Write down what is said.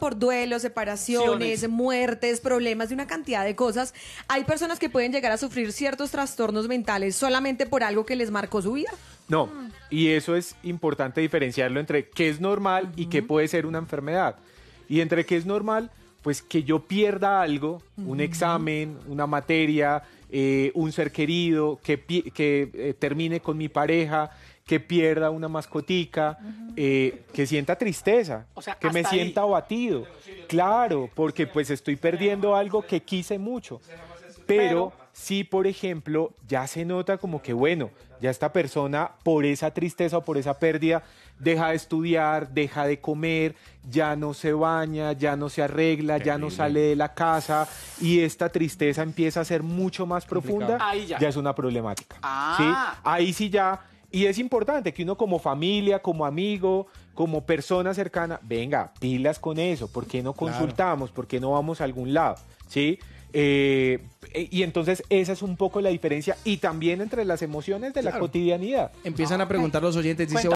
por duelos, separaciones, muertes, problemas de una cantidad de cosas. Hay personas que pueden llegar a sufrir ciertos trastornos mentales solamente por algo que les marcó su vida. No, y eso es importante diferenciarlo entre qué es normal y qué puede ser una enfermedad. Y entre qué es normal, pues que yo pierda algo, un examen, una materia, eh, un ser querido, que, que eh, termine con mi pareja, que pierda una mascotica, eh, que sienta tristeza, que me sienta abatido. Claro, porque pues estoy perdiendo algo que quise mucho. Pero, si, por ejemplo, ya se nota como que, bueno, ya esta persona por esa tristeza o por esa pérdida deja de estudiar, deja de comer, ya no se baña, ya no se arregla, ya no sale de la casa y esta tristeza empieza a ser mucho más profunda, ya. es una problemática. Ah. Ahí sí ya y es importante que uno como familia, como amigo, como persona cercana, venga, pilas con eso, ¿por qué no consultamos? ¿Por qué no vamos a algún lado? ¿Sí? Eh, y entonces esa es un poco la diferencia y también entre las emociones de la cotidianidad. Empiezan a ah, preguntar los oyentes, dice,